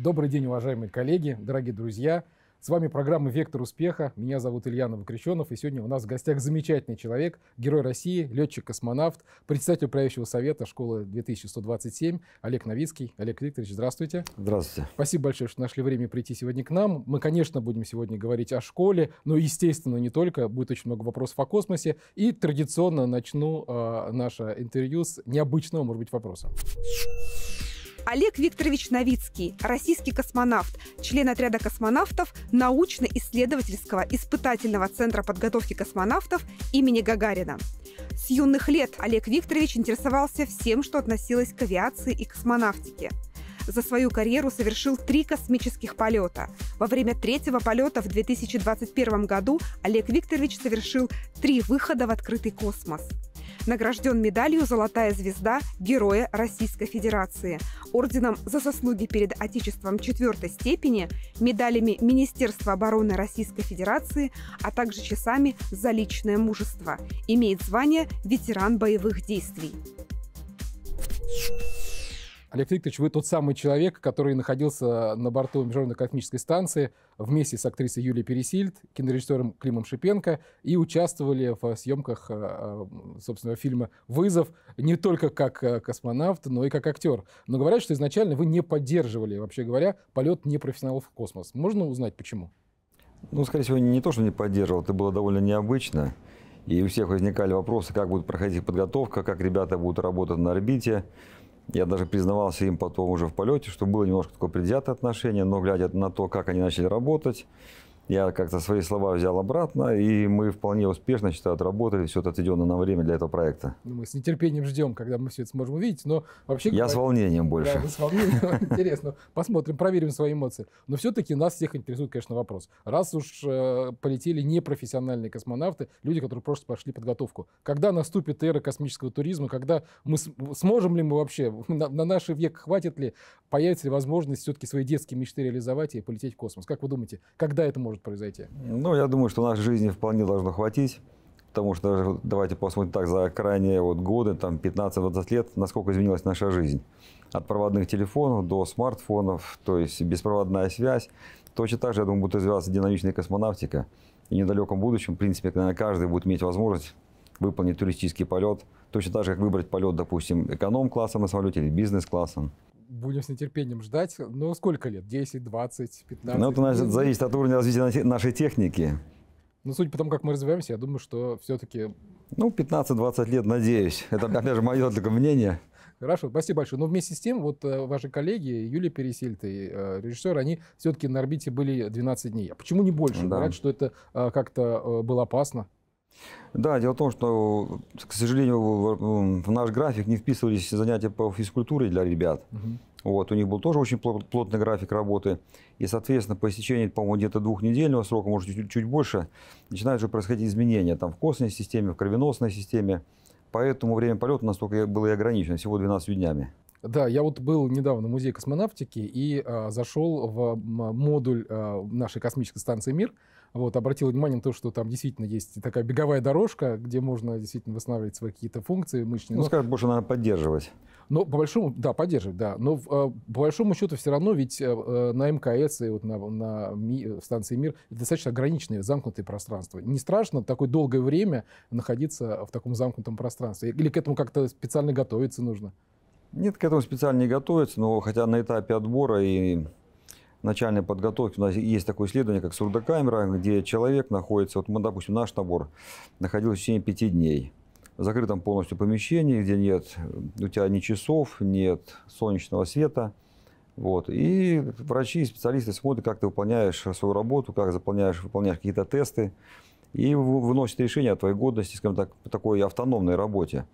Добрый день, уважаемые коллеги, дорогие друзья. С вами программа «Вектор успеха». Меня зовут Илья Новокрещенов, и сегодня у нас в гостях замечательный человек, герой России, летчик-космонавт, председатель управляющего совета школы 2127 Олег Новицкий. Олег Викторович, здравствуйте. Здравствуйте. Спасибо большое, что нашли время прийти сегодня к нам. Мы, конечно, будем сегодня говорить о школе, но, естественно, не только. Будет очень много вопросов о космосе. И традиционно начну э, наше интервью с необычного, может быть, вопроса. Олег Викторович Новицкий, российский космонавт, член отряда космонавтов научно-исследовательского испытательного центра подготовки космонавтов имени Гагарина. С юных лет Олег Викторович интересовался всем, что относилось к авиации и космонавтике за свою карьеру совершил три космических полета. Во время третьего полета в 2021 году Олег Викторович совершил три выхода в открытый космос награжден медалью «Золотая звезда» Героя Российской Федерации, орденом «За заслуги перед Отечеством четвертой степени», медалями Министерства обороны Российской Федерации, а также часами «За личное мужество». Имеет звание «Ветеран боевых действий». Олег Викторович, вы тот самый человек, который находился на борту Международной космической станции вместе с актрисой Юлией Пересильд, кинорежиссером Климом Шипенко и участвовали в съемках, э, э, собственного фильма «Вызов» не только как э, космонавт, но и как актер. Но говорят, что изначально вы не поддерживали, вообще говоря, полет непрофессионалов в космос. Можно узнать, почему? Ну, скорее всего, не то, что не поддерживал, это было довольно необычно. И у всех возникали вопросы, как будет проходить подготовка, как ребята будут работать на орбите. Я даже признавался им потом уже в полете, что было немножко такое предвзятое отношение, но глядя на то, как они начали работать, я как-то свои слова взял обратно, и мы вполне успешно, считаю, отработали все это отведенное на время для этого проекта. Ну, мы с нетерпением ждем, когда мы все это сможем увидеть, но вообще... Я говоря, с волнением больше. Да, с волнением, интересно. Посмотрим, проверим свои эмоции. Но все-таки нас всех интересует, конечно, вопрос. Раз уж э, полетели непрофессиональные космонавты, люди, которые просто пошли подготовку, когда наступит эра космического туризма, когда мы сможем ли мы вообще, на, на наш век хватит ли, появится ли возможность все-таки свои детские мечты реализовать и полететь в космос? Как вы думаете, когда это может может произойти? Ну, я думаю, что нашей жизни вполне должно хватить. Потому что давайте посмотрим так, за крайние вот годы, там 15-20 лет, насколько изменилась наша жизнь. От проводных телефонов до смартфонов, то есть беспроводная связь. Точно так же, я думаю, будет развиваться динамичная космонавтика. И в недалеком будущем, в принципе, наверное, каждый будет иметь возможность выполнить туристический полет. Точно так же, как выбрать полет, допустим, эконом-классом на самолете или бизнес-классом будем с нетерпением ждать. но сколько лет? 10, 20, 15? Ну, это значит, ну, зависит от уровня развития нашей техники. Ну, судя по тому, как мы развиваемся, я думаю, что все-таки... Ну, 15-20 лет, надеюсь. Это, опять же, мое только мнение. Хорошо, спасибо большое. Но ну, вместе с тем, вот э, ваши коллеги, Юлия Пересильд и э, режиссер, они все-таки на орбите были 12 дней. А почему не больше? Говорят, что это э, как-то было опасно. Да, дело в том, что, к сожалению, в наш график не вписывались занятия по физкультуре для ребят. Угу. Вот, у них был тоже очень плотный график работы. И, соответственно, по истечении, по-моему, где-то двухнедельного срока, может, чуть, чуть больше, начинают уже происходить изменения там, в костной системе, в кровеносной системе. Поэтому время полета, настолько было и ограничено, всего 12 днями. Да, я вот был недавно в музее космонавтики и а, зашел в модуль а, нашей космической станции «Мир». Вот, обратил внимание на то, что там действительно есть такая беговая дорожка, где можно действительно восстанавливать свои какие-то функции мышечные. Ну, но... скажем, больше надо поддерживать. Но по большому, да, поддерживать, да. Но а, по большому счету все равно ведь э, э, на МКС и вот на, на Ми, станции Мир достаточно ограниченное замкнутое пространство. Не страшно такое долгое время находиться в таком замкнутом пространстве? Или к этому как-то специально готовиться нужно? Нет, к этому специально не готовится, но хотя на этапе отбора и начальной подготовки у нас есть такое исследование, как сурдокамера, где человек находится, вот, мы, допустим, наш набор находился в течение пяти дней в закрытом полностью помещении, где нет у тебя ни часов, нет солнечного света. Вот. И врачи и специалисты смотрят, как ты выполняешь свою работу, как заполняешь, выполняешь какие-то тесты, и выносят решение о твоей годности, скажем так, по такой автономной работе.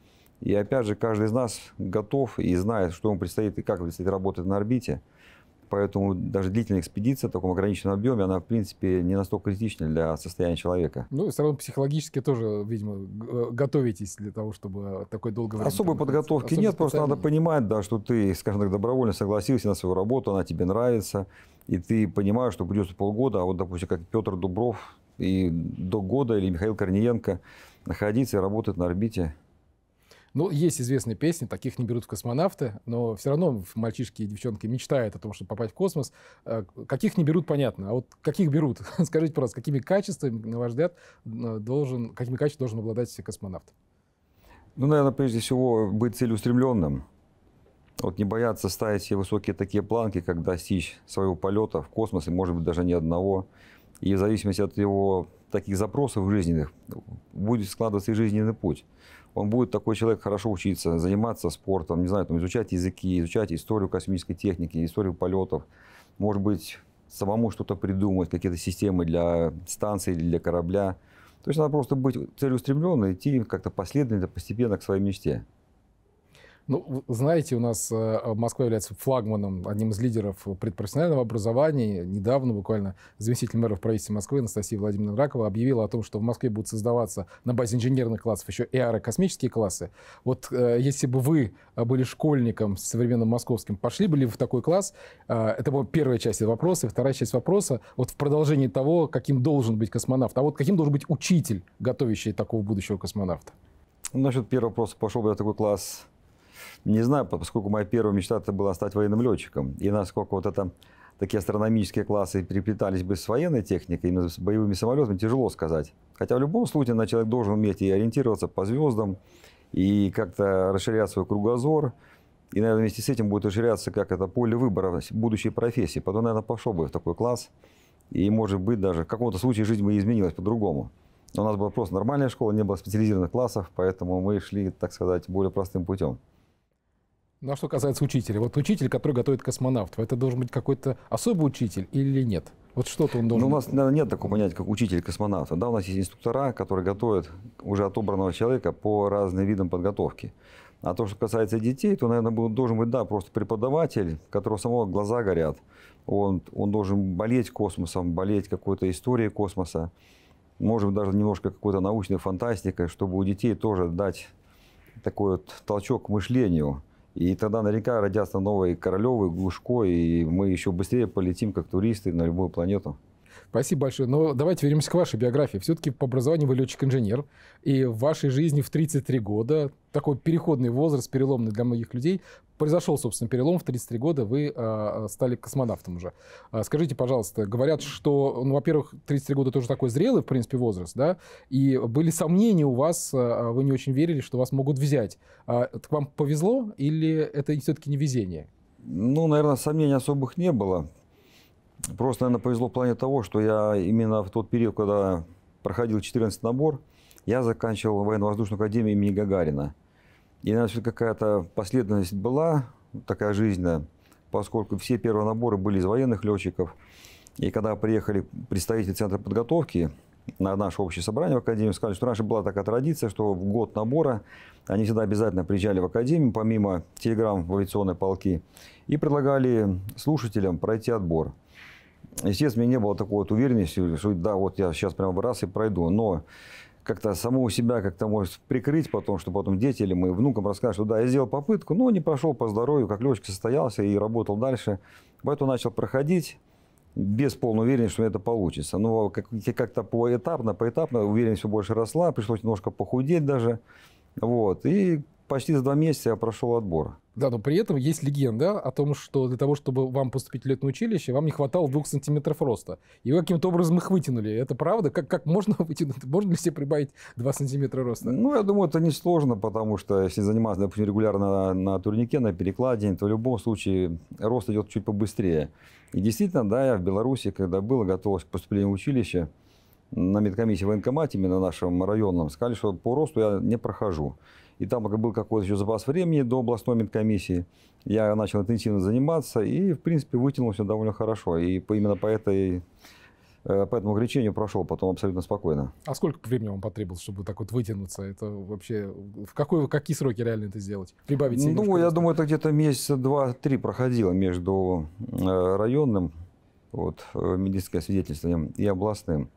И опять же, каждый из нас готов и знает, что ему предстоит и как предстоит работать на орбите. Поэтому даже длительная экспедиция в таком ограниченном объеме, она, в принципе, не настолько критична для состояния человека. Ну, и все равно психологически тоже, видимо, готовитесь для того, чтобы такой долгое время... Особой подготовки нет, просто надо понимать, да, что ты, скажем так, добровольно согласился на свою работу, она тебе нравится, и ты понимаешь, что придется полгода, а вот, допустим, как Петр Дубров и до года или Михаил Корниенко находиться и работать на орбите – ну, есть известные песни, таких не берут в космонавты, но все равно мальчишки и девчонки мечтают о том, чтобы попасть в космос. Э, каких не берут, понятно. А вот каких берут? Скажите, пожалуйста, какими качествами, на ваш взгляд, э, должен, какими качествами должен обладать космонавт? Ну, наверное, прежде всего быть целеустремленным. Вот не бояться ставить себе высокие такие планки, как достичь своего полета в космос, и, может быть, даже ни одного. И в зависимости от его таких запросов жизненных будет складываться и жизненный путь он будет такой человек хорошо учиться, заниматься спортом, не знаю, там, изучать языки, изучать историю космической техники, историю полетов, может быть, самому что-то придумать, какие-то системы для станции или для корабля. То есть надо просто быть целеустремленным, идти как-то последовательно, постепенно к своей мечте. Ну, знаете, у нас э, э, Москва является флагманом, одним из лидеров предпрофессионального образования. Недавно буквально заместитель мэра в правительстве Москвы Анастасия Владимировна Ракова объявила о том, что в Москве будут создаваться на базе инженерных классов еще и аэрокосмические классы. Вот э, если бы вы были школьником современным московским, пошли бы ли вы в такой класс? Это была первая часть вопроса. И вторая часть вопроса вот в продолжении того, каким должен быть космонавт. А вот каким должен быть учитель, готовящий такого будущего космонавта? Насчет первого вопроса, пошел бы я в такой класс не знаю, поскольку моя первая мечта это была стать военным летчиком. И насколько вот это такие астрономические классы переплетались бы с военной техникой, именно с боевыми самолетами, тяжело сказать. Хотя в любом случае на человек должен уметь и ориентироваться по звездам, и как-то расширять свой кругозор. И, наверное, вместе с этим будет расширяться как это поле выбора будущей профессии. Потом, наверное, пошел бы в такой класс. И, может быть, даже в каком-то случае жизнь бы изменилась по-другому. У нас была просто нормальная школа, не было специализированных классов, поэтому мы шли, так сказать, более простым путем. Ну а что касается учителя, вот учитель, который готовит космонавтов, это должен быть какой-то особый учитель или нет? Вот что-то он должен... Ну у нас наверное, нет такого понятия, как учитель космонавта. Да, у нас есть инструктора, которые готовят уже отобранного человека по разным видам подготовки. А то, что касается детей, то, наверное, должен быть, да, просто преподаватель, у которого самого глаза горят. Он, он должен болеть космосом, болеть какой-то историей космоса. Может быть, даже немножко какой-то научной фантастикой, чтобы у детей тоже дать такой вот толчок к мышлению – и тогда на река родятся новые Королевы, Глушко, и мы еще быстрее полетим, как туристы, на любую планету. Спасибо большое. Но давайте вернемся к вашей биографии. Все-таки по образованию вы летчик-инженер. И в вашей жизни в 33 года, такой переходный возраст, переломный для многих людей, произошел, собственно, перелом. В 33 года вы э, стали космонавтом уже. А, скажите, пожалуйста, говорят, что, ну, во-первых, 33 года тоже такой зрелый, в принципе, возраст, да? И были сомнения у вас, вы не очень верили, что вас могут взять. Э, так вам повезло или это все-таки не везение? Ну, наверное, сомнений особых не было. Просто, наверное, повезло в плане того, что я именно в тот период, когда проходил 14 набор, я заканчивал военно-воздушную академию имени Гагарина. И, наверное, какая-то последовательность была такая жизненная, поскольку все первые наборы были из военных летчиков. И когда приехали представители центра подготовки, на наше общее собрание в Академии сказали, что раньше была такая традиция, что в год набора они всегда обязательно приезжали в Академию, помимо телеграмм в авиационной полки, и предлагали слушателям пройти отбор. Естественно, мне не было такой вот уверенности, что да, вот я сейчас прямо раз и пройду. Но как-то самого себя как-то может прикрыть потом, что потом дети или мы внукам расскажут, что да, я сделал попытку, но не прошел по здоровью, как легочка состоялся и работал дальше. Поэтому начал проходить без полной уверенности, что это получится. Но ну, а как-то поэтапно, поэтапно уверенность все больше росла, пришлось немножко похудеть даже. Вот. И почти за два месяца я прошел отбор. Да, но при этом есть легенда о том, что для того, чтобы вам поступить в летное училище, вам не хватало двух сантиметров роста. И вы каким-то образом их вытянули. Это правда? Как, как можно вытянуть? Можно ли себе прибавить два сантиметра роста? Ну, я думаю, это несложно, потому что если заниматься, допустим, регулярно на, на турнике, на перекладине, то в любом случае рост идет чуть побыстрее. И действительно, да, я в Беларуси, когда был, готовился к поступлению в училище, на медкомиссии в военкомате, именно на нашем районном, сказали, что по росту я не прохожу. И там был какой-то еще запас времени до областной медкомиссии. Я начал интенсивно заниматься и, в принципе, вытянул все довольно хорошо. И именно по этой э, по этому ограничению прошел потом абсолютно спокойно. А сколько времени вам потребовалось, чтобы так вот вытянуться? Это вообще... В какой, какие сроки реально это сделать? Прибавить Ну, я просто? думаю, это где-то месяца два-три проходило между э, районным вот, э, медицинское свидетельством и областным.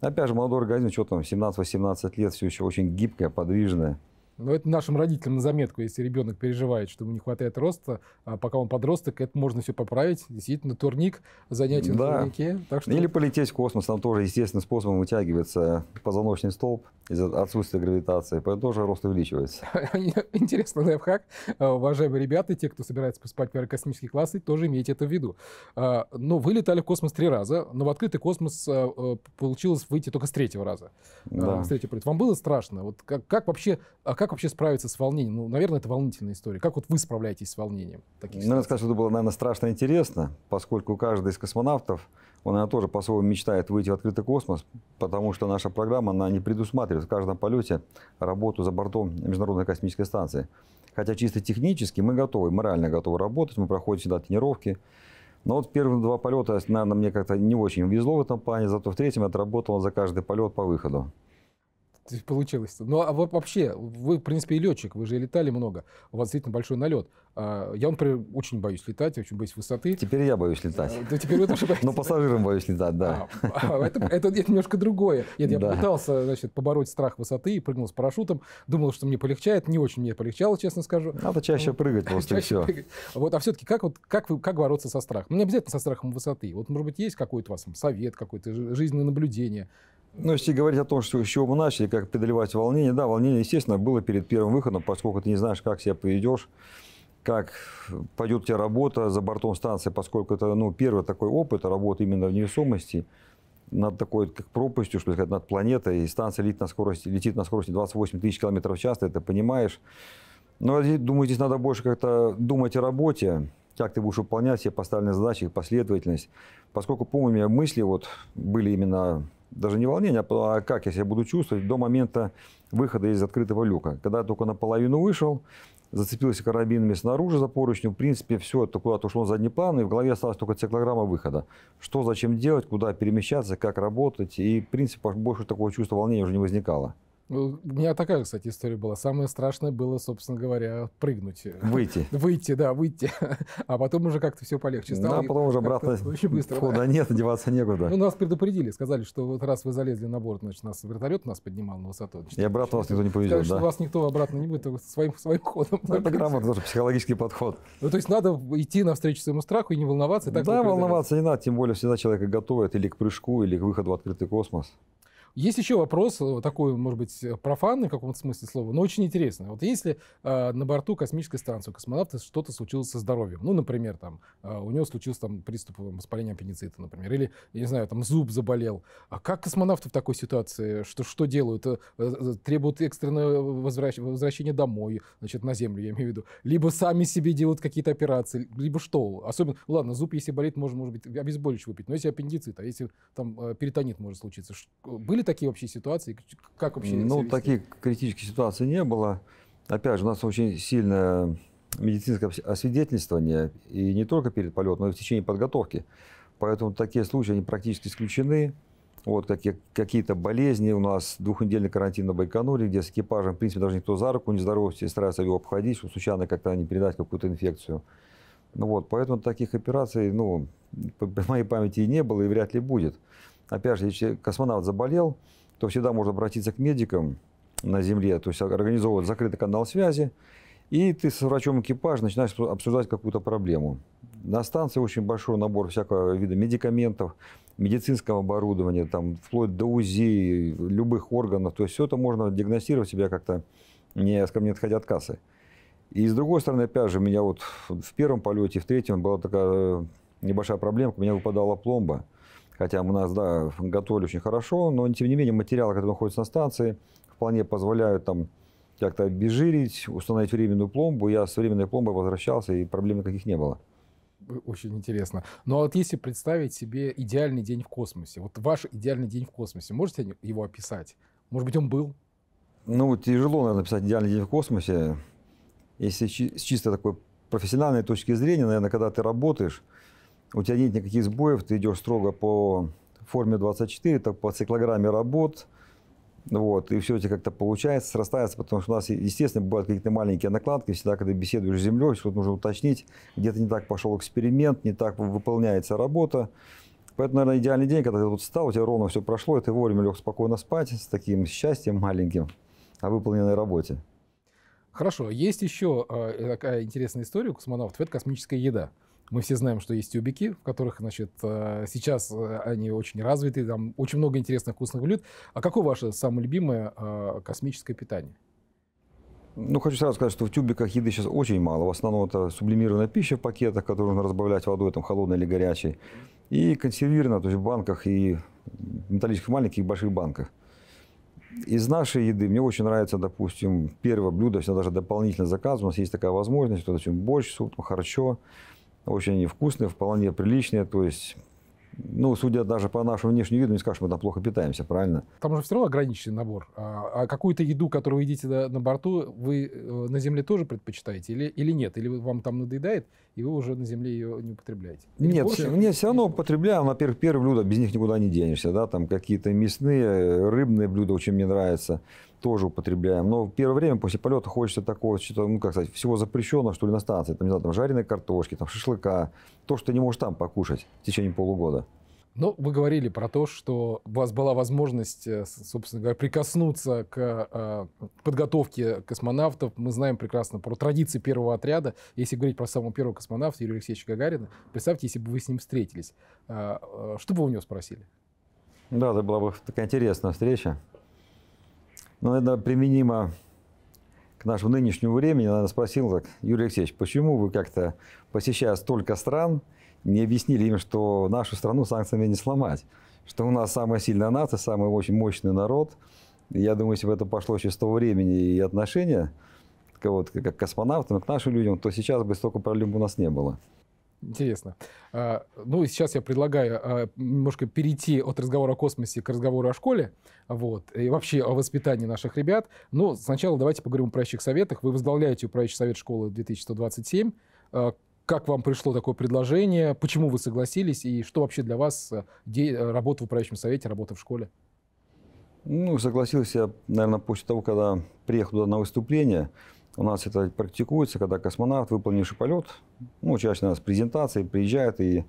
Опять же, молодой организм, что там, 17-18 лет, все еще очень гибкое, подвижное. Но это нашим родителям на заметку, если ребенок переживает, что ему не хватает роста, а пока он подросток, это можно все поправить. Действительно, турник, занятие да. на турнике. Так что... Или полететь в космос, там тоже естественным способом вытягивается позвоночный столб из-за отсутствия гравитации, поэтому тоже рост увеличивается. Интересный лайфхак. А, уважаемые ребята, те, кто собирается поступать в аэрокосмические классы, тоже имейте это в виду. А, но вы летали в космос три раза, но в открытый космос а, получилось выйти только с третьего раза. Да. С третьего. Вам было страшно? Вот как, как вообще, как как вообще справиться с волнением? Ну, наверное, это волнительная история. Как вот вы справляетесь с волнением? ну, надо сказать, что это было, наверное, страшно интересно, поскольку каждый из космонавтов, он, наверное, тоже по-своему мечтает выйти в открытый космос, потому что наша программа, она не предусматривает в каждом полете работу за бортом Международной космической станции. Хотя чисто технически мы готовы, морально готовы работать, мы проходим сюда тренировки, но вот первые два полета, наверное, мне как-то не очень везло в этом плане, зато в третьем я отработал за каждый полет по выходу получилось-то. Ну, а вообще, вы, в принципе, и летчик, вы же летали много, у вас действительно большой налет. А, я, например, очень боюсь летать, очень боюсь высоты. Теперь я боюсь летать. Да, теперь вы тоже боитесь. Но пассажирам боюсь летать, да. А, а, это, немножко другое. я пытался, значит, побороть страх высоты и прыгнул с парашютом. Думал, что мне полегчает. Не очень мне полегчало, честно скажу. Надо чаще прыгать просто чаще все. Вот, а все-таки как, вот, как, вы, как бороться со страхом? Ну, не обязательно со страхом высоты. Вот, может быть, есть какой-то у вас совет, какое-то жизненное наблюдение? Ну, если говорить о том, что, с чего мы начали, как преодолевать волнение, да, волнение, естественно, было перед первым выходом, поскольку ты не знаешь, как себя поведешь, как пойдет у тебя работа за бортом станции, поскольку это, ну, первый такой опыт работы именно в невесомости, над такой как пропастью, что сказать, над планетой, и станция летит на скорости, летит на скорости 28 тысяч километров в час, ты это понимаешь. Но, думаю, здесь надо больше как-то думать о работе, как ты будешь выполнять все поставленные задачи, их последовательность. Поскольку, помню, у мысли вот были именно даже не волнение, а, а как я себя буду чувствовать до момента выхода из открытого люка. Когда я только наполовину вышел, зацепился карабинами снаружи за поручню, в принципе, все это куда-то ушло на задний план, и в голове осталась только циклограмма выхода. Что, зачем делать, куда перемещаться, как работать, и, в принципе, больше такого чувства волнения уже не возникало. Э, у меня такая, кстати, история была. Самое страшное было, собственно говоря, прыгнуть. Выйти. Выйти, да, выйти. А потом уже как-то все полегче стало. Да, потом уже обратно очень быстро, входа да. нет, деваться некуда. Ну, нас предупредили, сказали, что вот раз вы залезли на борт, значит, нас вертолет нас поднимал на высоту. Значит, и обратно вас никто не повезет, да? что вас никто обратно не будет а своим, своим ходом. Ну, это грамотно, тоже психологический подход. Ну, то есть надо идти навстречу своему страху и не волноваться. И так да, волноваться не надо, тем более всегда человека готовят или к прыжку, или к выходу в открытый космос. Есть еще вопрос, э, такой, может быть, э, профанный в каком-то смысле слова, но очень интересный. Вот если э, на борту космической станции у космонавта что-то случилось со здоровьем, ну, например, там, э, у него случился там приступ воспаления аппендицита, например, или, я не знаю, там, зуб заболел. А как космонавты в такой ситуации, что, что делают? Э, требуют экстренного возвращ... возвращения домой, значит, на Землю, я имею в виду. Либо сами себе делают какие-то операции, либо что? Особенно, ладно, зуб, если болит, можно, может быть, обезболивающий выпить, но если аппендицит, а если там перитонит может случиться. Были такие общие ситуации? Как вообще? Ну, таких критических ситуаций не было. Опять же, у нас очень сильное медицинское освидетельствование, и не только перед полетом, но и в течение подготовки. Поэтому такие случаи, они практически исключены. Вот какие, какие-то болезни у нас, двухнедельный карантин на Байконуре, где с экипажем, в принципе, даже никто за руку не здоровается и старается его обходить, чтобы случайно как-то не передать какую-то инфекцию. Ну вот, поэтому таких операций, ну, по моей памяти и не было, и вряд ли будет. Опять же, если космонавт заболел, то всегда можно обратиться к медикам на Земле, то есть организовывать закрытый канал связи, и ты с врачом экипажа начинаешь обсуждать какую-то проблему. На станции очень большой набор всякого вида медикаментов, медицинского оборудования, там, вплоть до УЗИ, любых органов. То есть все это можно диагностировать себя как-то, не, скажем, не отходя от кассы. И с другой стороны, опять же, у меня вот в первом полете, в третьем была такая э, небольшая проблемка, у меня выпадала пломба. Хотя у нас, да, готовили очень хорошо, но, тем не менее, материалы, которые находятся на станции, вполне позволяют там как-то обезжирить, установить временную пломбу. Я с временной пломбой возвращался, и проблем никаких не было. Очень интересно. Ну а вот если представить себе идеальный день в космосе, вот ваш идеальный день в космосе, можете его описать? Может быть, он был? Ну, тяжело, наверное, писать идеальный день в космосе. Если с чисто такой профессиональной точки зрения, наверное, когда ты работаешь, у тебя нет никаких сбоев, ты идешь строго по форме 24, так по циклограмме работ, вот, и все это как-то получается, срастается, потому что у нас, естественно, бывают какие-то маленькие накладки, всегда, когда беседуешь с землей, что-то нужно уточнить, где-то не так пошел эксперимент, не так выполняется работа. Поэтому, наверное, идеальный день, когда ты тут встал, у тебя ровно все прошло, и ты вовремя лег спокойно спать с таким счастьем маленьким о выполненной работе. Хорошо, есть еще э, такая интересная история у космонавтов, это космическая еда. Мы все знаем, что есть тюбики, в которых, значит, э, сейчас э, они очень развиты, там очень много интересных вкусных блюд. А какое ваше самое любимое э, космическое питание? Ну, хочу сразу сказать, что в тюбиках еды сейчас очень мало. В основном это сублимированная пища в пакетах, которую нужно разбавлять водой, там, холодной или горячей. И консервированная, то есть в банках и металлических маленьких и больших банках. Из нашей еды мне очень нравится, допустим, первое блюдо, всегда даже дополнительно заказ. У нас есть такая возможность, то есть борщ, суп, харчо. Очень вкусные, вполне приличные. То есть ну, судя даже по нашему внешнему виду, не скажешь, мы там плохо питаемся, правильно? Там же все равно ограниченный набор. А, а какую-то еду, которую вы едите на борту, вы э, на земле тоже предпочитаете или, или нет? Или вам там надоедает, и вы уже на земле ее не употребляете? Или нет, борщ, все, нет, все равно употребляем. Ну, во-первых, первые блюда, без них никуда не денешься. Да? Там какие-то мясные, э, рыбные блюда очень мне нравятся тоже употребляем. Но в первое время после полета хочется такого, что ну, как сказать, всего запрещенного, что ли, на станции. Там, не знаю, там жареной картошки, там шашлыка, то, что ты не можешь там покушать в течение полугода. Ну, вы говорили про то, что у вас была возможность, э, собственно говоря, прикоснуться к э, подготовке космонавтов. Мы знаем прекрасно про традиции первого отряда. Если говорить про самого первого космонавта Юрия Алексеевича Гагарина, представьте, если бы вы с ним встретились, а, э, что бы вы у него спросили? Да, это была бы такая интересная встреча. Ну, Но, это применимо к нашему нынешнему времени, я, наверное, так, Юрий Алексеевич, почему вы как-то, посещая столько стран, не объяснили им, что нашу страну санкциями не сломать, что у нас самая сильная нация, самый очень мощный народ. я думаю, если бы это пошло еще с того времени и отношения, вот, как к космонавтам, к нашим людям, то сейчас бы столько проблем у нас не было. Интересно. А, ну и сейчас я предлагаю а, немножко перейти от разговора о космосе к разговору о школе, вот, и вообще о воспитании наших ребят. Но сначала давайте поговорим о правящих советах. Вы возглавляете управляющий совет школы 2127. А, как вам пришло такое предложение? Почему вы согласились? И что вообще для вас работа в управляющем совете, работа в школе? Ну, согласился я, наверное, после того, когда приехал туда на выступление – у нас это практикуется, когда космонавт, выполнивший полет, ну, чаще у нас презентации, приезжает и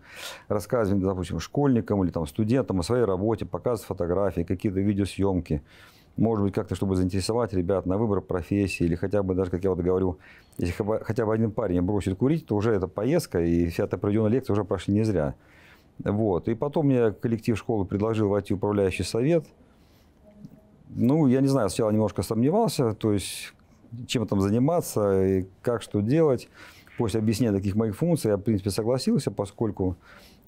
рассказывает, допустим, школьникам или там, студентам о своей работе, показывает фотографии, какие-то видеосъемки. Может быть, как-то, чтобы заинтересовать ребят на выбор профессии, или хотя бы, даже, как я вот говорю, если хотя бы один парень бросит курить, то уже эта поездка и вся эта проведенная лекция уже прошли не зря. Вот. И потом мне коллектив школы предложил войти в управляющий совет. Ну, я не знаю, сначала немножко сомневался, то есть чем там заниматься, и как что делать. После объяснения таких моих функций я, в принципе, согласился, поскольку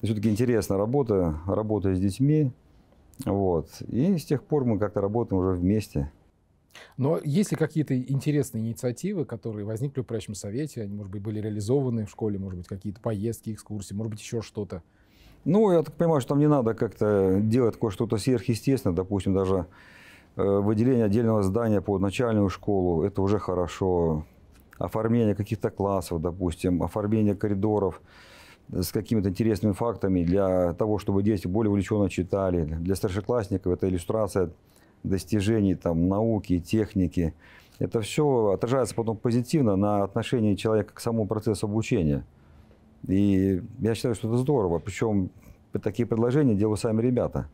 все-таки интересна работа, работа с детьми. Вот. И с тех пор мы как-то работаем уже вместе. Но есть ли какие-то интересные инициативы, которые возникли в правящем совете, они, может быть, были реализованы в школе, может быть, какие-то поездки, экскурсии, может быть, еще что-то? Ну, я так понимаю, что там не надо как-то делать кое-что-то сверхъестественное, допустим, даже Э, выделение отдельного здания под начальную школу, это уже хорошо. Оформление каких-то классов, допустим, оформление коридоров с какими-то интересными фактами для того, чтобы дети более увлеченно читали. Для старшеклассников это иллюстрация достижений там, науки, техники. Это все отражается потом позитивно на отношении человека к самому процессу обучения. И я считаю, что это здорово. Причем такие предложения делают сами ребята.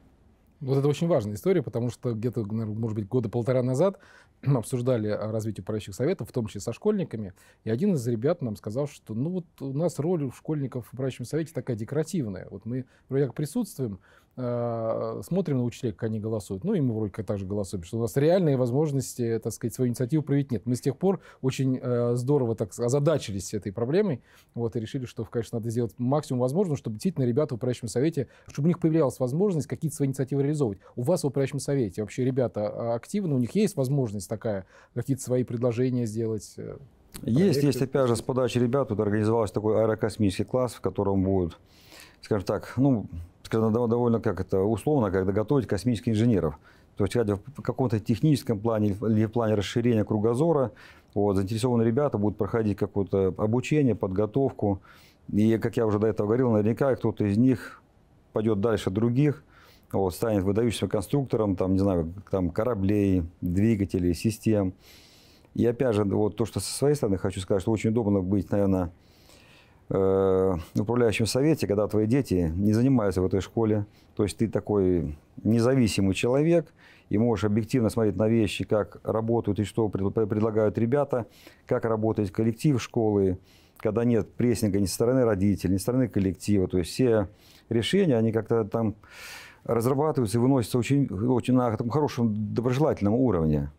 Вот это очень важная история, потому что где-то, может быть, года полтора назад мы обсуждали развитие правящих советов, в том числе со школьниками, и один из ребят нам сказал, что ну вот у нас роль у школьников в правящем совете такая декоративная. Вот мы вроде как присутствуем, а, смотрим на учителей, как они голосуют. Ну, и мы вроде как так же голосуем, что у нас реальные возможности, так сказать, свою инициативу проявить нет. Мы с тех пор очень э, здорово так озадачились этой проблемой, вот, и решили, что, конечно, надо сделать максимум возможного, чтобы действительно ребята в управляющем совете, чтобы у них появлялась возможность какие-то свои инициативы реализовывать. У вас в управляющем совете вообще ребята а, активны, у них есть возможность такая, какие-то свои предложения сделать? Э, есть, есть, опять же, с подачи ребят тут организовался такой аэрокосмический класс, в котором будут скажем так, ну, сказать, довольно как это условно, когда готовить космических инженеров. То есть, глядя в каком-то техническом плане или в плане расширения кругозора, вот, заинтересованные ребята будут проходить какое-то обучение, подготовку. И, как я уже до этого говорил, наверняка кто-то из них пойдет дальше других, вот, станет выдающимся конструктором, там, не знаю, там, кораблей, двигателей, систем. И опять же, вот то, что со своей стороны хочу сказать, что очень удобно быть, наверное, Э, управляющем совете, когда твои дети не занимаются в этой школе, то есть ты такой независимый человек и можешь объективно смотреть на вещи, как работают и что предлагают ребята, как работает коллектив школы, когда нет прессинга ни со стороны родителей, ни со стороны коллектива. То есть все решения, они как-то там разрабатываются и выносятся очень, очень на таком хорошем доброжелательном уровне.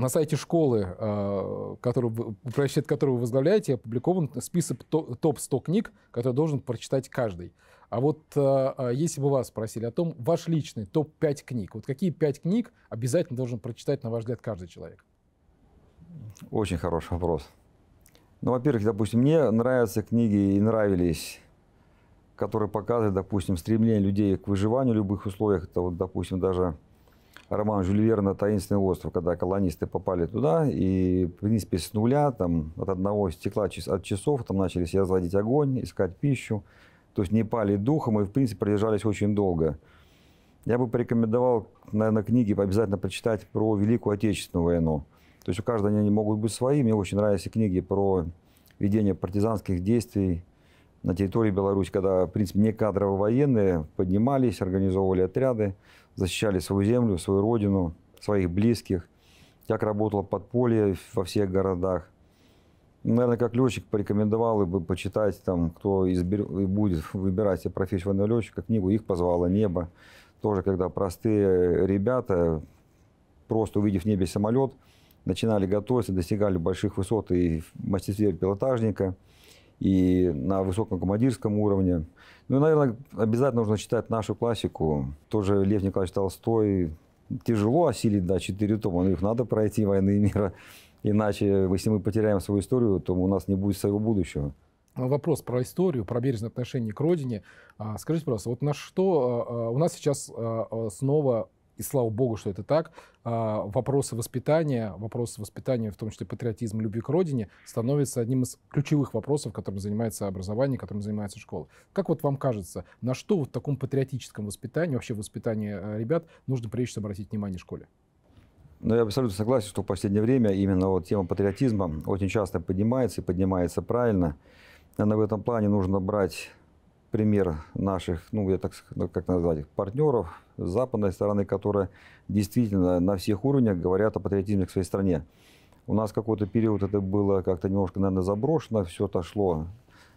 На сайте школы, э, который, университет которого вы возглавляете, опубликован список топ-100 книг, которые должен прочитать каждый. А вот э, а если бы вас спросили о том, ваш личный топ-5 книг, вот какие 5 книг обязательно должен прочитать, на ваш взгляд, каждый человек? Очень хороший вопрос. Ну, во-первых, допустим, мне нравятся книги и нравились, которые показывают, допустим, стремление людей к выживанию в любых условиях. Это вот, допустим, даже роман Жюльверна «Таинственный остров», когда колонисты попали туда, и, в принципе, с нуля, там, от одного стекла от часов, там начались себя разводить огонь, искать пищу, то есть не пали духом и, в принципе, продержались очень долго. Я бы порекомендовал, наверное, книги обязательно прочитать про Великую Отечественную войну. То есть у каждого они могут быть свои. Мне очень нравятся книги про ведение партизанских действий на территории Беларуси, когда, в принципе, не кадровые военные поднимались, организовывали отряды защищали свою землю, свою родину, своих близких. Как работало подполье во всех городах. Наверное, как летчик порекомендовал бы почитать, там, кто избер... будет выбирать себе профессию военного летчика, книгу «Их позвало небо». Тоже, когда простые ребята, просто увидев в небе самолет, начинали готовиться, достигали больших высот и в мастерстве пилотажника, и на высоком командирском уровне. Ну, наверное, обязательно нужно читать нашу классику. Тоже Лев Николаевич Толстой. Тяжело осилить, да, четыре тома, но ну, их надо пройти, «Войны и мира». Иначе, если мы потеряем свою историю, то у нас не будет своего будущего. А вопрос про историю, про бережное отношение к родине. А, скажите, пожалуйста, вот на что а, у нас сейчас снова и слава богу, что это так, а, вопросы воспитания, вопросы воспитания, в том числе патриотизм, любви к родине, становятся одним из ключевых вопросов, которым занимается образование, которым занимается школа. Как вот вам кажется, на что вот в таком патриотическом воспитании, вообще воспитании а, ребят, нужно прежде всего обратить внимание в школе? Но ну, я абсолютно согласен, что в последнее время именно вот тема патриотизма очень часто поднимается и поднимается правильно. Наверное, в этом плане нужно брать пример наших, ну, я так ну, как назвать, партнеров с западной стороны, которые действительно на всех уровнях говорят о патриотизме к своей стране. У нас какой-то период это было как-то немножко, наверное, заброшено, все это шло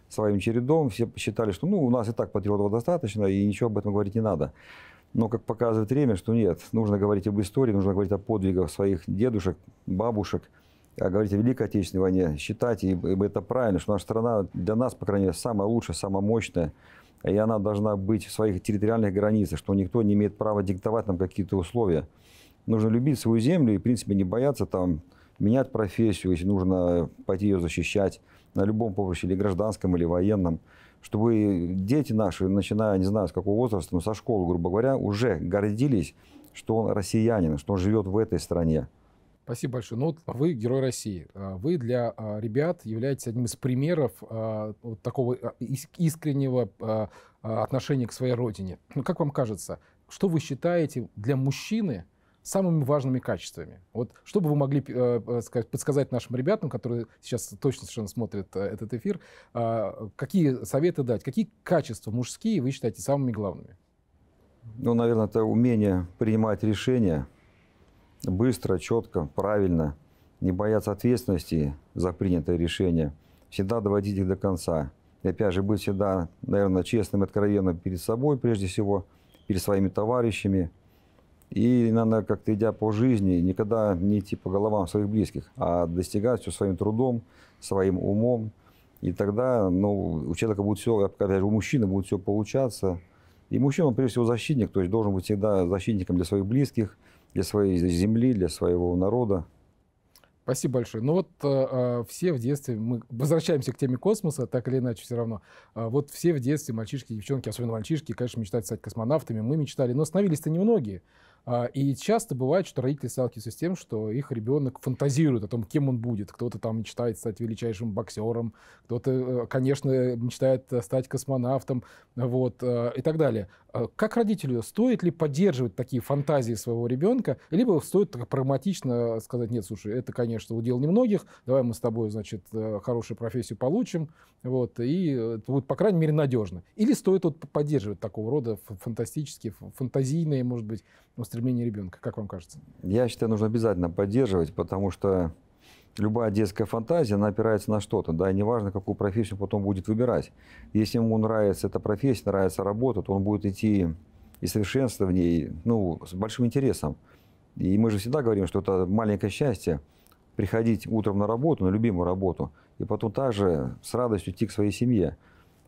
своим чередом, все считали, что ну, у нас и так патриотов достаточно, и ничего об этом говорить не надо. Но, как показывает время, что нет, нужно говорить об истории, нужно говорить о подвигах своих дедушек, бабушек – говорить о Великой Отечественной войне, считать, и, и это правильно, что наша страна для нас, по крайней мере, самая лучшая, самая мощная, и она должна быть в своих территориальных границах, что никто не имеет права диктовать нам какие-то условия. Нужно любить свою землю и, в принципе, не бояться там менять профессию, если нужно пойти ее защищать на любом поприще, или гражданском, или военном, чтобы дети наши, начиная, не знаю, с какого возраста, но со школы, грубо говоря, уже гордились, что он россиянин, что он живет в этой стране. Спасибо большое. Ну вот а вы герой России. А вы для а, ребят являетесь одним из примеров вот такого искреннего отношения к своей родине. Ну как вам кажется, что вы считаете для мужчины самыми важными качествами? Вот что бы вы могли э, э, сказать, подсказать нашим ребятам, которые сейчас точно совершенно смотрят э, этот эфир, какие советы дать, какие качества мужские вы считаете самыми главными? Ну, наверное, это умение принимать решения – быстро, четко, правильно, не бояться ответственности за принятое решение, всегда доводить их до конца. И опять же, быть всегда, наверное, честным и откровенным перед собой, прежде всего, перед своими товарищами. И, наверное, как-то идя по жизни, никогда не идти по головам своих близких, а достигать все своим трудом, своим умом. И тогда ну, у человека будет все, опять же, у мужчины будет все получаться. И мужчина, он, прежде всего, защитник, то есть должен быть всегда защитником для своих близких – для своей земли, для своего народа. Спасибо большое. Ну вот э, э, все в детстве, мы возвращаемся к теме космоса, так или иначе все равно. Э, вот все в детстве, мальчишки, девчонки, особенно мальчишки, конечно, мечтают стать космонавтами. Мы мечтали, но становились-то немногие. А, и часто бывает, что родители сталкиваются с тем, что их ребенок фантазирует о том, кем он будет. Кто-то там мечтает стать величайшим боксером, кто-то, э, конечно, мечтает э, стать космонавтом, вот, э, и так далее. А как родителю, стоит ли поддерживать такие фантазии своего ребенка, либо стоит так прагматично сказать, нет, слушай, это, конечно, удел немногих, давай мы с тобой, значит, хорошую профессию получим, вот, и это будет, по крайней мере, надежно. Или стоит вот поддерживать такого рода фантастические, фантазийные, может быть, стремление ребенка? Как вам кажется? Я считаю, нужно обязательно поддерживать, потому что любая детская фантазия, она опирается на что-то, да, и неважно, какую профессию потом будет выбирать. Если ему нравится эта профессия, нравится работа, то он будет идти и совершенствовать в ней, ну, с большим интересом. И мы же всегда говорим, что это маленькое счастье, приходить утром на работу, на любимую работу, и потом также с радостью идти к своей семье.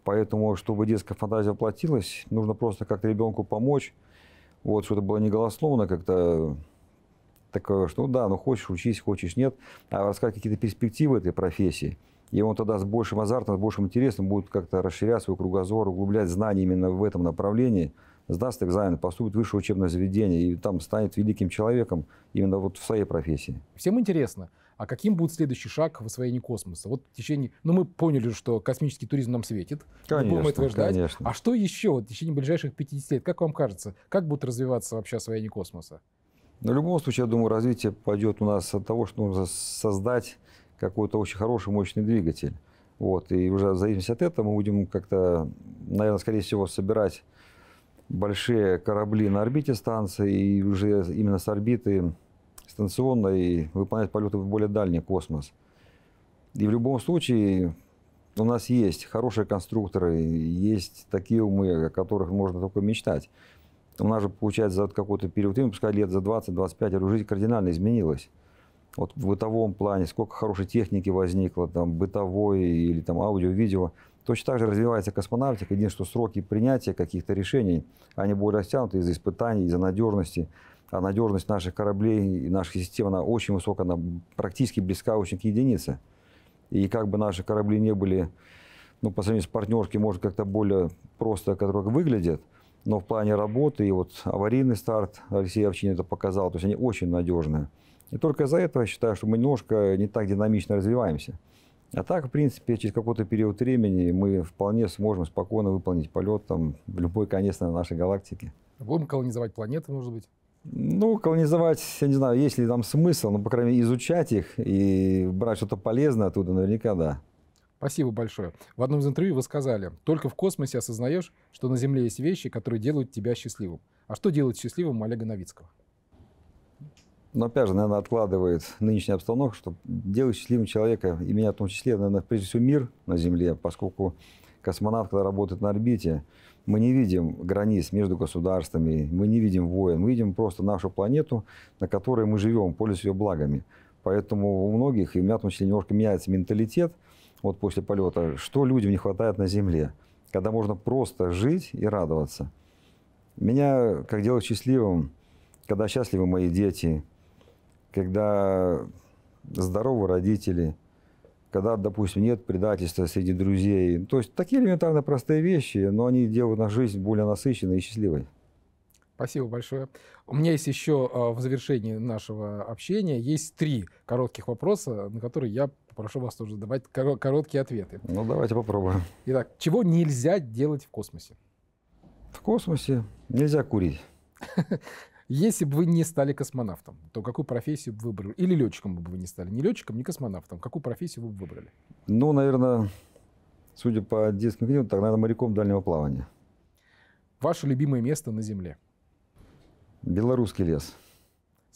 Поэтому, чтобы детская фантазия воплотилась, нужно просто как-то ребенку помочь, вот, что-то было неголословно как-то такое, что ну да, ну хочешь учись, хочешь нет, а рассказать какие-то перспективы этой профессии. И он тогда с большим азартом, с большим интересом будет как-то расширять свой кругозор, углублять знания именно в этом направлении, сдаст экзамен, поступит в высшее учебное заведение и там станет великим человеком именно вот в своей профессии. Всем интересно – а каким будет следующий шаг в освоении космоса? Вот в течение... Ну, мы поняли, что космический туризм нам светит. Конечно, будем этого ждать. Конечно. А что еще вот, в течение ближайших 50 лет? Как вам кажется, как будет развиваться вообще освоение космоса? На ну, любом случае, я думаю, развитие пойдет у нас от того, что нужно создать какой-то очень хороший, мощный двигатель. Вот. И уже в зависимости от этого мы будем как-то, наверное, скорее всего, собирать большие корабли на орбите станции и уже именно с орбиты дистанционно и выполнять полеты в более дальний космос. И в любом случае у нас есть хорошие конструкторы, есть такие умы, о которых можно только мечтать. У нас же, получается, за какой-то период времени, пускай лет за 20-25, жизнь кардинально изменилась. Вот в бытовом плане, сколько хорошей техники возникло, там, бытовой или там аудио-видео. Точно так же развивается космонавтика. Единственное, что сроки принятия каких-то решений, они более растянуты из-за испытаний, из-за надежности а надежность наших кораблей и наших систем, она очень высокая, она практически близка очень к единице. И как бы наши корабли не были, ну, по сравнению с партнерскими, может, как-то более просто, которые выглядят, но в плане работы и вот аварийный старт Алексей Овчин это показал, то есть они очень надежные. И только из-за этого я считаю, что мы немножко не так динамично развиваемся. А так, в принципе, через какой-то период времени мы вполне сможем спокойно выполнить полет там, в любой конец на нашей галактики. Будем колонизовать планеты, может быть? Ну, колонизовать, я не знаю, есть ли там смысл, но, по крайней мере, изучать их и брать что-то полезное оттуда наверняка, да. Спасибо большое. В одном из интервью вы сказали, только в космосе осознаешь, что на Земле есть вещи, которые делают тебя счастливым. А что делает счастливым Олега Новицкого? Но ну, опять же, наверное, откладывает нынешняя обстановка, что делать счастливым человека, и меня в том числе, наверное, прежде всего мир на Земле, поскольку космонавт, когда работает на орбите, мы не видим границ между государствами, мы не видим войн, мы видим просто нашу планету, на которой мы живем, пользуясь ее благами. Поэтому у многих, и у меня в том числе немножко меняется менталитет вот после полета, что людям не хватает на Земле, когда можно просто жить и радоваться. Меня, как делает счастливым, когда счастливы мои дети, когда здоровы родители – когда, допустим, нет предательства среди друзей. То есть такие элементарно простые вещи, но они делают нашу жизнь более насыщенной и счастливой. Спасибо большое. У меня есть еще а, в завершении нашего общения есть три коротких вопроса, на которые я попрошу вас тоже давать короткие ответы. Ну, давайте попробуем. Итак, чего нельзя делать в космосе? В космосе нельзя курить. Если бы вы не стали космонавтом, то какую профессию бы выбрали? Или летчиком бы вы не стали? Не летчиком, не космонавтом. Какую профессию вы бы выбрали? Ну, наверное, судя по детским книгам, так, наверное, моряком дальнего плавания. Ваше любимое место на Земле? Белорусский лес.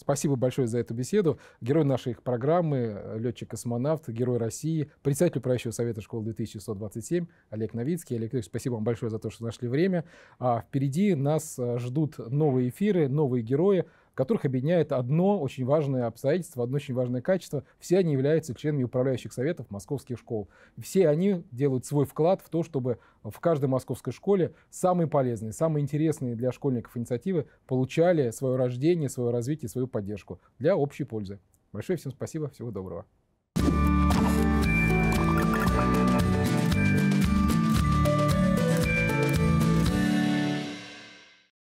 Спасибо большое за эту беседу. Герой нашей программы, летчик-космонавт, герой России, председатель правящего совета школы 2127 Олег Новицкий. Олег Викторович, спасибо вам большое за то, что нашли время. А впереди нас э, ждут новые эфиры, новые герои которых объединяет одно очень важное обстоятельство, одно очень важное качество. Все они являются членами управляющих советов московских школ. Все они делают свой вклад в то, чтобы в каждой московской школе самые полезные, самые интересные для школьников инициативы получали свое рождение, свое развитие, свою поддержку для общей пользы. Большое всем спасибо, всего доброго.